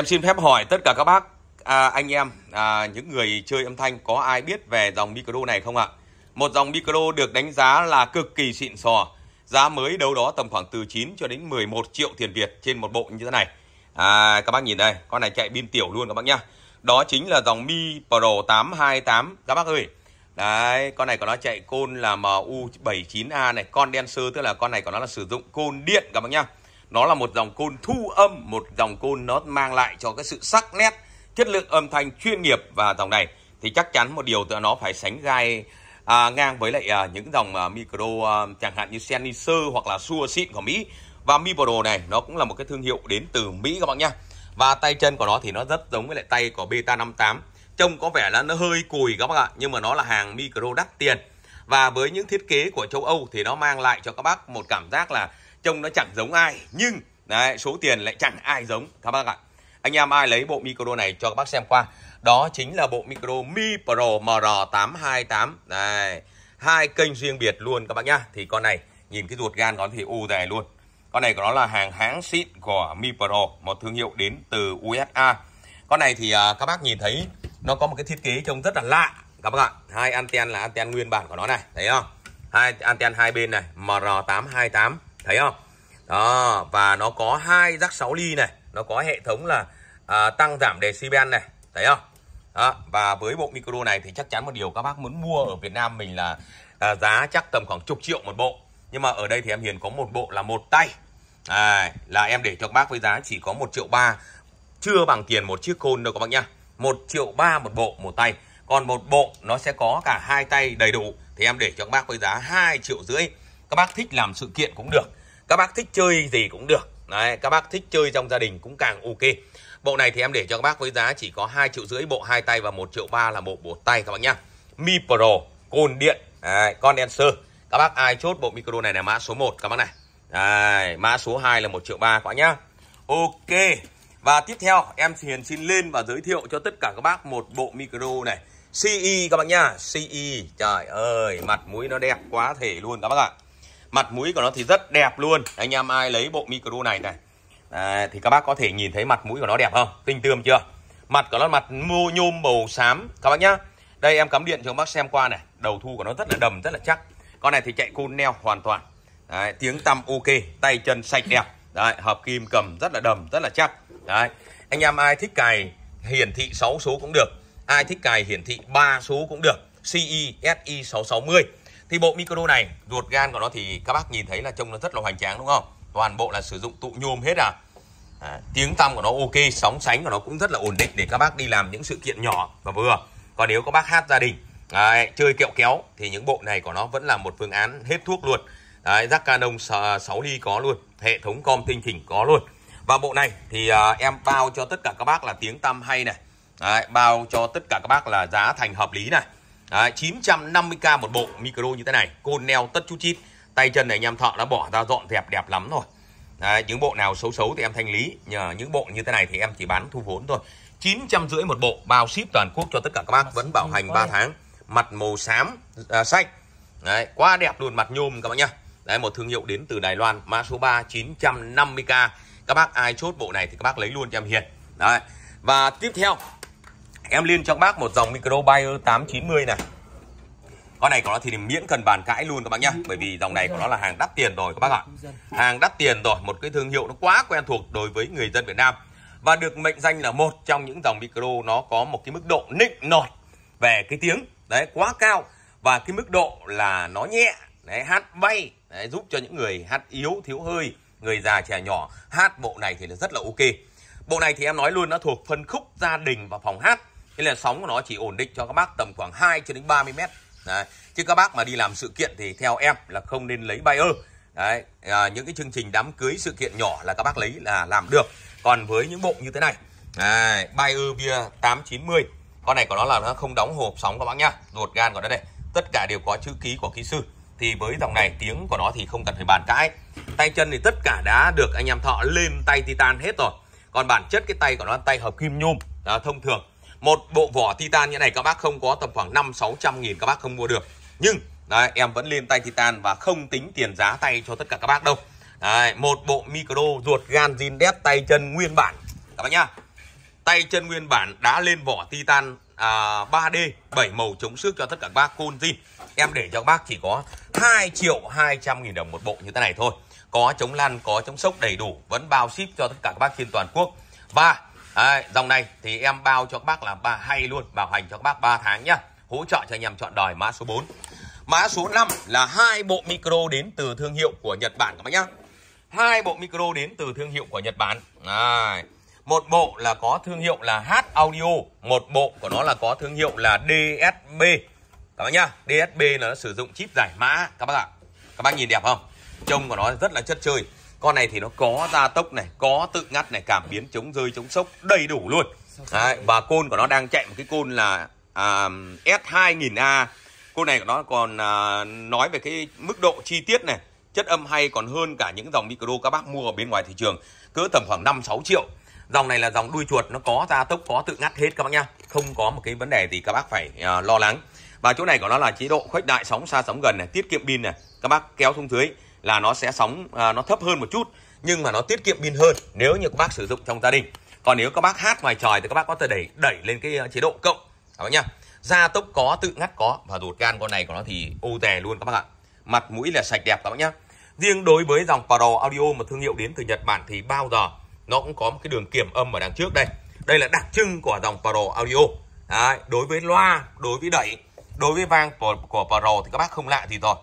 Em xin phép hỏi tất cả các bác, à, anh em, à, những người chơi âm thanh có ai biết về dòng micro này không ạ? Một dòng micro được đánh giá là cực kỳ xịn sò, giá mới đâu đó tầm khoảng từ 9 cho đến 11 triệu tiền Việt trên một bộ như thế này. À, các bác nhìn đây, con này chạy pin tiểu luôn các bác nhá. Đó chính là dòng Mi Pro 828 các dạ bác ơi. Đấy, con này của nó chạy côn là MU79A này, con đen denser tức là con này của nó là sử dụng côn điện các bác nhá nó là một dòng côn thu âm một dòng côn nó mang lại cho cái sự sắc nét chất lượng âm thanh chuyên nghiệp và dòng này thì chắc chắn một điều tựa nó phải sánh gai à, ngang với lại à, những dòng à, micro à, chẳng hạn như Sennheiser hoặc là Shure xịn của Mỹ và Mi Pro này nó cũng là một cái thương hiệu đến từ Mỹ các bạn nhá và tay chân của nó thì nó rất giống với lại tay của Beta 58 trông có vẻ là nó hơi cùi các bác ạ nhưng mà nó là hàng micro đắt tiền và với những thiết kế của châu Âu thì nó mang lại cho các bác một cảm giác là trông nó chẳng giống ai nhưng đấy, số tiền lại chẳng ai giống các bác ạ anh em ai lấy bộ micro này cho các bác xem qua đó chính là bộ micro Mi Pro MR828 này hai kênh riêng biệt luôn các bác nhá thì con này nhìn cái ruột gan của nó thì u dài luôn con này của nó là hàng hãng xịn của Mi Pro một thương hiệu đến từ USA con này thì uh, các bác nhìn thấy nó có một cái thiết kế trông rất là lạ các bác ạ hai anten là anten nguyên bản của nó này thấy không hai anten hai bên này MR828 thấy không đó và nó có hai rắc 6 ly này nó có hệ thống là à, tăng giảm decibel này thấy không đó, và với bộ micro này thì chắc chắn một điều các bác muốn mua ở Việt Nam mình là à, giá chắc tầm khoảng chục triệu một bộ nhưng mà ở đây thì em Hiền có một bộ là một tay à, là em để cho các bác với giá chỉ có một triệu ba chưa bằng tiền một chiếc côn đâu các bác nhá một triệu ba một bộ một tay còn một bộ nó sẽ có cả hai tay đầy đủ thì em để cho các bác với giá 2 triệu rưỡi các bác thích làm sự kiện cũng được các bác thích chơi gì cũng được đấy các bác thích chơi trong gia đình cũng càng ok bộ này thì em để cho các bác với giá chỉ có hai triệu rưỡi bộ hai tay và một triệu ba là bộ một tay các bác nhá mi pro cồn điện đấy, condenser các bác ai chốt bộ micro này là mã số 1 các bác này đấy, mã số 2 là một triệu ba các bác nhá ok và tiếp theo em Hiền xin lên và giới thiệu cho tất cả các bác một bộ micro này CE các bạn nha CE trời ơi mặt mũi nó đẹp quá thể luôn các bác ạ à mặt mũi của nó thì rất đẹp luôn anh em ai lấy bộ micro này này à, thì các bác có thể nhìn thấy mặt mũi của nó đẹp không tinh tươm chưa mặt của nó mặt mô nhôm màu xám các bác nhá đây em cắm điện cho các bác xem qua này đầu thu của nó rất là đầm rất là chắc con này thì chạy côn neo hoàn toàn Đấy, tiếng tăm ok tay chân sạch đẹp Đấy, hợp kim cầm rất là đầm rất là chắc Đấy. anh em ai thích cài hiển thị 6 số cũng được ai thích cài hiển thị 3 số cũng được CE SI 660 thì bộ micro này ruột gan của nó thì các bác nhìn thấy là trông nó rất là hoành tráng đúng không toàn bộ là sử dụng tụ nhôm hết à, à tiếng tăm của nó ok sóng sánh của nó cũng rất là ổn định để các bác đi làm những sự kiện nhỏ và vừa còn nếu các bác hát gia đình Đấy, chơi kẹo kéo thì những bộ này của nó vẫn là một phương án hết thuốc luôn Đấy, rác Canon 6 ly có luôn hệ thống com tinh chỉnh có luôn và bộ này thì à, em bao cho tất cả các bác là tiếng tăm hay này Đấy, bao cho tất cả các bác là giá thành hợp lý này Đấy, 950k một bộ micro như thế này côn neo tất chút chít tay chân này anh em thợ đã bỏ ra dọn dẹp đẹp lắm rồi Đấy, những bộ nào xấu xấu thì em thanh lý nhờ những bộ như thế này thì em chỉ bán thu vốn thôi chín trăm rưỡi một bộ bao ship toàn quốc cho tất cả các bác vẫn bảo hành 3 tháng mặt màu xám à, xanh Đấy, quá đẹp luôn mặt nhôm các bạn nhá Đấy, một thương hiệu đến từ Đài Loan mã số 3 950k các bác ai chốt bộ này thì các bác lấy luôn cho em hiền Đấy. và tiếp theo Em liên cho các bác một dòng micro Bayer 890 này. Con này của nó thì miễn cần bàn cãi luôn các bác nhá, bởi vì dòng này của nó là hàng đắt tiền rồi các bác ạ. Hàng đắt tiền rồi, một cái thương hiệu nó quá quen thuộc đối với người dân Việt Nam và được mệnh danh là một trong những dòng micro nó có một cái mức độ nịnh nọt về cái tiếng đấy quá cao và cái mức độ là nó nhẹ đấy hát bay đấy, giúp cho những người hát yếu thiếu hơi người già trẻ nhỏ hát bộ này thì là rất là ok bộ này thì em nói luôn nó thuộc phân khúc gia đình và phòng hát cái là sóng của nó chỉ ổn định cho các bác tầm khoảng 2 cho đến 30 mét đấy. chứ các bác mà đi làm sự kiện thì theo em là không nên lấy buyer đấy à, những cái chương trình đám cưới sự kiện nhỏ là các bác lấy là làm được còn với những bộ như thế này đấy, buyer bia 890 con này của nó là nó không đóng hộp sóng các bác nhá ruột gan của nó đây tất cả đều có chữ ký của kỹ sư thì với dòng này tiếng của nó thì không cần phải bàn cãi tay chân thì tất cả đã được anh em thọ lên tay titan hết rồi còn bản chất cái tay của nó tay hợp kim nhôm đó, thông thường một bộ vỏ titan như này các bác không có tầm khoảng 5 600 nghìn các bác không mua được nhưng đấy, em vẫn lên tay titan và không tính tiền giá tay cho tất cả các bác đâu đấy, một bộ micro ruột gan zin đét tay chân nguyên bản các bác nhá tay chân nguyên bản đã lên vỏ titan à, 3D 7 màu chống xước cho tất cả các bác côn zin em để cho các bác chỉ có 2 triệu 200 nghìn đồng một bộ như thế này thôi có chống lăn có chống sốc đầy đủ vẫn bao ship cho tất cả các bác trên toàn quốc và Đấy, dòng này thì em bao cho các bác là ba hay luôn bảo hành cho các bác 3 tháng nhá hỗ trợ cho anh em chọn đòi mã số 4 mã số 5 là hai bộ micro đến từ thương hiệu của Nhật Bản các bác nhá hai bộ micro đến từ thương hiệu của Nhật Bản Đấy. một bộ là có thương hiệu là H Audio một bộ của nó là có thương hiệu là DSB các bác nhá DSB là nó sử dụng chip giải mã các bác ạ các bác nhìn đẹp không trông của nó rất là chất chơi con này thì nó có gia tốc này có tự ngắt này cảm biến chống rơi chống sốc đầy đủ luôn Đấy, và côn của nó đang chạy một cái côn là à, s 2000 a côn này của nó còn à, nói về cái mức độ chi tiết này chất âm hay còn hơn cả những dòng micro các bác mua ở bên ngoài thị trường cỡ tầm khoảng 5 6 triệu. Dòng này là dòng đuôi chuột nó có gia tốc có tự ngắt hết các bác nhá. Không có một cái vấn đề gì các bác phải uh, lo lắng. Và chỗ này của nó là chế độ khuếch đại sóng xa sóng gần này, tiết kiệm pin này. Các bác kéo xuống dưới là nó sẽ sóng à, nó thấp hơn một chút nhưng mà nó tiết kiệm pin hơn nếu như các bác sử dụng trong gia đình còn nếu các bác hát ngoài trời thì các bác có thể đẩy đẩy lên cái à, chế độ cộng các bác nhá gia tốc có tự ngắt có và ruột gan con này của nó thì ô tè luôn các bác ạ mặt mũi là sạch đẹp các bác nhá riêng đối với dòng Pro Audio mà thương hiệu đến từ Nhật Bản thì bao giờ nó cũng có một cái đường kiểm âm ở đằng trước đây đây là đặc trưng của dòng Pro Audio Đấy, đối với loa đối với đẩy đối với vang của, của Pro thì các bác không lạ gì rồi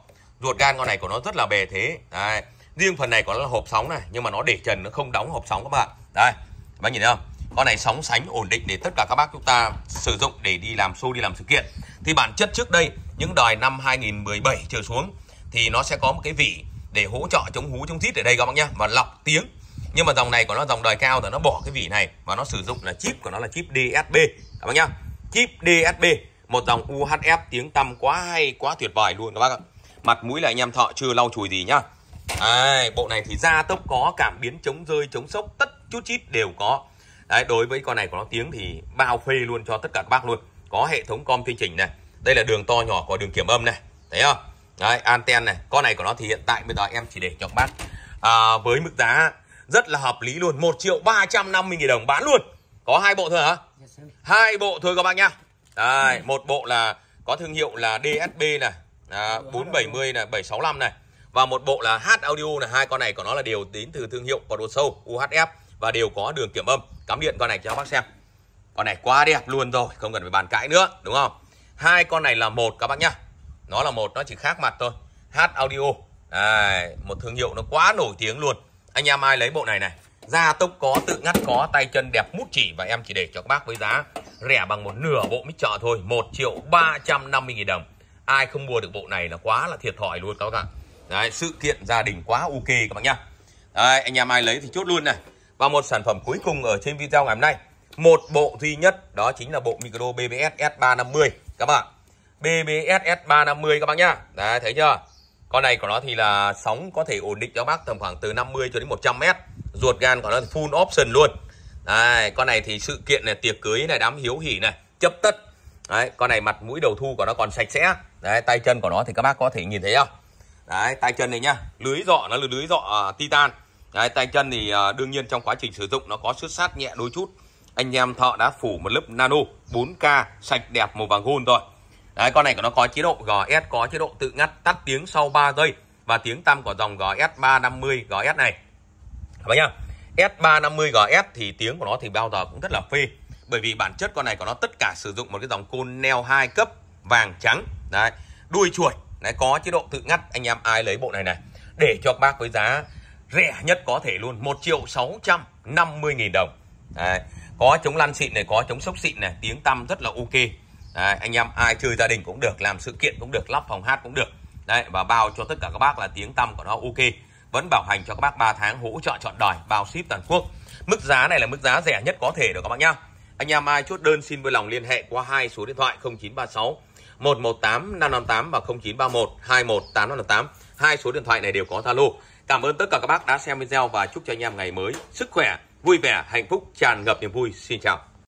ruột gan con này của nó rất là bề thế Đây riêng phần này có là hộp sóng này nhưng mà nó để trần nó không đóng hộp sóng các bạn đây các bạn nhìn thấy không con này sóng sánh ổn định để tất cả các bác chúng ta sử dụng để đi làm show đi làm sự kiện thì bản chất trước đây những đời năm 2017 trở xuống thì nó sẽ có một cái vỉ để hỗ trợ chống hú chống rít ở đây các bác nhá và lọc tiếng nhưng mà dòng này của nó dòng đời cao thì nó bỏ cái vỉ này và nó sử dụng là chip của nó là chip DSB các bác nhá chip DSB một dòng UHF tiếng tăm quá hay quá tuyệt vời luôn các bác ạ mặt mũi là anh em thợ chưa lau chùi gì nhá Đấy, bộ này thì da tốc có cảm biến chống rơi chống sốc tất chút chít đều có Đấy, đối với con này của nó tiếng thì bao phê luôn cho tất cả các bác luôn có hệ thống com chương trình này đây là đường to nhỏ có đường kiểm âm này thấy không Đấy, anten này con này của nó thì hiện tại bây giờ em chỉ để cho các bác à, với mức giá rất là hợp lý luôn 1 triệu 350 nghìn đồng bán luôn có hai bộ thôi hả hai bộ thôi các bác nhá Đấy, một bộ là có thương hiệu là DSB này à, 470 này, 765 này và một bộ là H Audio là hai con này của nó là đều đến từ thương hiệu có độ sâu UHF và đều có đường kiểm âm. Cắm điện con này cho bác xem. Con này quá đẹp luôn rồi, không cần phải bàn cãi nữa, đúng không? Hai con này là một các bác nhá. Nó là một, nó chỉ khác mặt thôi. H Audio. Đấy, một thương hiệu nó quá nổi tiếng luôn. Anh em ai lấy bộ này này, gia tốc có, tự ngắt có, tay chân đẹp mút chỉ và em chỉ để cho các bác với giá rẻ bằng một nửa bộ mic trợ thôi, 1 triệu 350 000 đồng ai không mua được bộ này là quá là thiệt thòi luôn các bạn. đấy, sự kiện gia đình quá ok các bạn nhá đấy, anh em ai lấy thì chốt luôn này và một sản phẩm cuối cùng ở trên video ngày hôm nay một bộ duy nhất đó chính là bộ micro BBS S350 các bạn BBS S350 các bạn nhá đấy thấy chưa con này của nó thì là sóng có thể ổn định cho bác tầm khoảng từ 50 cho đến 100 mét ruột gan của nó thì full option luôn Đấy, con này thì sự kiện này tiệc cưới này đám hiếu hỉ này chấp tất đấy con này mặt mũi đầu thu của nó còn sạch sẽ đấy tay chân của nó thì các bác có thể nhìn thấy không đấy tay chân này nhá lưới dọ nó là lưới dọ uh, titan đấy tay chân thì uh, đương nhiên trong quá trình sử dụng nó có xước sát nhẹ đôi chút anh em thợ đã phủ một lớp nano 4k sạch đẹp màu vàng gold rồi đấy con này của nó có chế độ GS có chế độ tự ngắt tắt tiếng sau 3 giây và tiếng tăm của dòng GS 350 GS này các bác nhá S350 GS thì tiếng của nó thì bao giờ cũng rất là phê bởi vì bản chất con này của nó tất cả sử dụng một cái dòng côn neo hai cấp vàng trắng đấy đuôi chuột đấy có chế độ tự ngắt anh em ai lấy bộ này này để cho bác với giá rẻ nhất có thể luôn 1 triệu 650 nghìn đồng đấy. có chống lăn xịn này có chống sốc xịn này tiếng tăm rất là ok đấy. anh em ai chơi gia đình cũng được làm sự kiện cũng được lắp phòng hát cũng được đấy và bao cho tất cả các bác là tiếng tăm của nó ok vẫn bảo hành cho các bác 3 tháng hỗ trợ chọn đòi bao ship toàn quốc mức giá này là mức giá rẻ nhất có thể được các bác nhá anh em ai chốt đơn xin vui lòng liên hệ qua hai số điện thoại 0936 118 558 và 0931 218 Hai số điện thoại này đều có Zalo. Cảm ơn tất cả các bác đã xem video và chúc cho anh em ngày mới sức khỏe, vui vẻ, hạnh phúc, tràn ngập niềm vui. Xin chào.